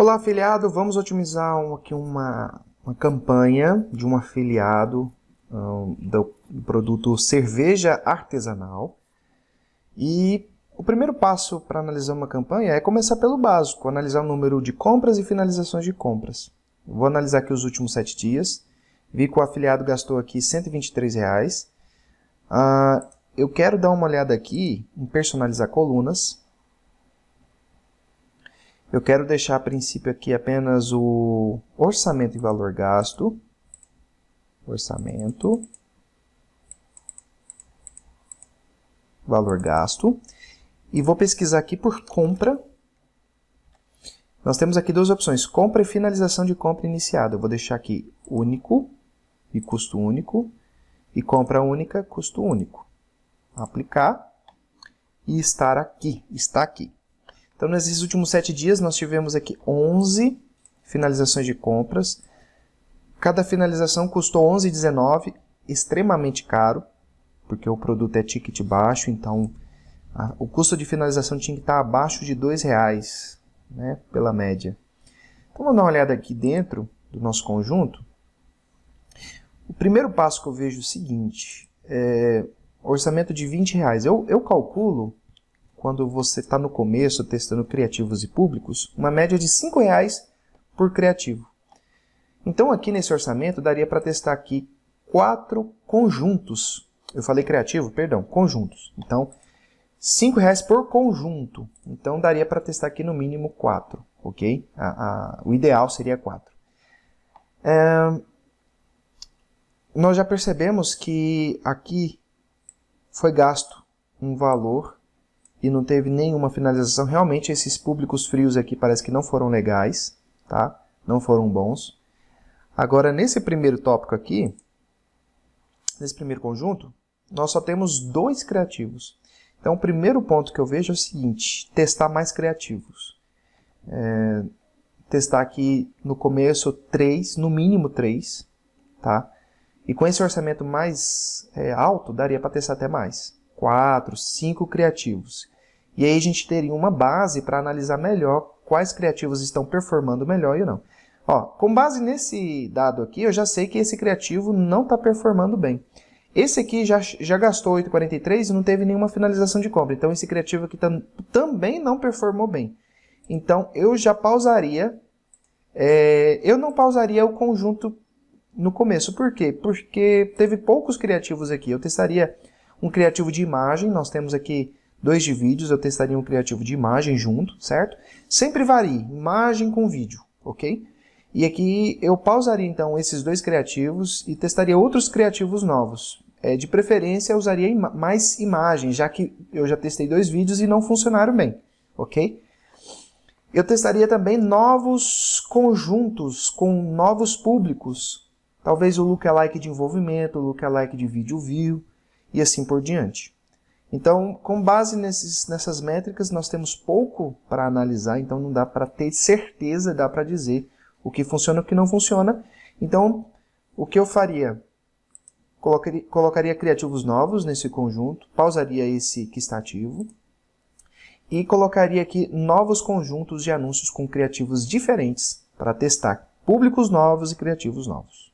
Olá, afiliado! Vamos otimizar um, aqui uma, uma campanha de um afiliado um, do produto cerveja artesanal. E o primeiro passo para analisar uma campanha é começar pelo básico, analisar o número de compras e finalizações de compras. vou analisar aqui os últimos sete dias. Vi que o afiliado gastou aqui R$ 123,00. Uh, eu quero dar uma olhada aqui em personalizar colunas eu quero deixar a princípio aqui apenas o orçamento e valor gasto. Orçamento. Valor gasto. E vou pesquisar aqui por compra. Nós temos aqui duas opções, compra e finalização de compra iniciada. Eu vou deixar aqui único e custo único e compra única, custo único. Aplicar e estar aqui, está aqui. Então, nesses últimos sete dias, nós tivemos aqui 11 finalizações de compras. Cada finalização custou 11,19, extremamente caro, porque o produto é ticket baixo, então a, o custo de finalização tinha que estar abaixo de R$ reais, né, pela média. Então, vamos dar uma olhada aqui dentro do nosso conjunto. O primeiro passo que eu vejo é o seguinte, é, orçamento de R$ reais. Eu, eu calculo quando você está no começo testando criativos e públicos, uma média de R$ reais por criativo. Então aqui nesse orçamento daria para testar aqui quatro conjuntos. Eu falei criativo, perdão, conjuntos. Então R$ reais por conjunto. Então daria para testar aqui no mínimo quatro, ok? A, a, o ideal seria quatro. É... Nós já percebemos que aqui foi gasto um valor e não teve nenhuma finalização. Realmente esses públicos frios aqui parece que não foram legais, tá? Não foram bons. Agora nesse primeiro tópico aqui, nesse primeiro conjunto, nós só temos dois criativos. Então o primeiro ponto que eu vejo é o seguinte, testar mais criativos. É, testar aqui no começo três, no mínimo três, tá? E com esse orçamento mais é, alto, daria para testar até mais quatro, cinco criativos. E aí a gente teria uma base para analisar melhor quais criativos estão performando melhor e não. Ó, com base nesse dado aqui, eu já sei que esse criativo não está performando bem. Esse aqui já, já gastou 8,43 e não teve nenhuma finalização de compra. Então, esse criativo aqui tam, também não performou bem. Então, eu já pausaria. É, eu não pausaria o conjunto no começo. Por quê? Porque teve poucos criativos aqui. Eu testaria um criativo de imagem, nós temos aqui dois de vídeos, eu testaria um criativo de imagem junto, certo? Sempre varie, imagem com vídeo, ok? E aqui eu pausaria então esses dois criativos e testaria outros criativos novos. É, de preferência eu usaria mais imagens, já que eu já testei dois vídeos e não funcionaram bem, ok? Eu testaria também novos conjuntos com novos públicos. Talvez o lookalike de envolvimento, o lookalike de vídeo view, e assim por diante. Então, com base nesses, nessas métricas, nós temos pouco para analisar, então não dá para ter certeza, dá para dizer o que funciona e o que não funciona. Então, o que eu faria? Colocaria, colocaria criativos novos nesse conjunto, pausaria esse que está ativo, e colocaria aqui novos conjuntos de anúncios com criativos diferentes para testar públicos novos e criativos novos.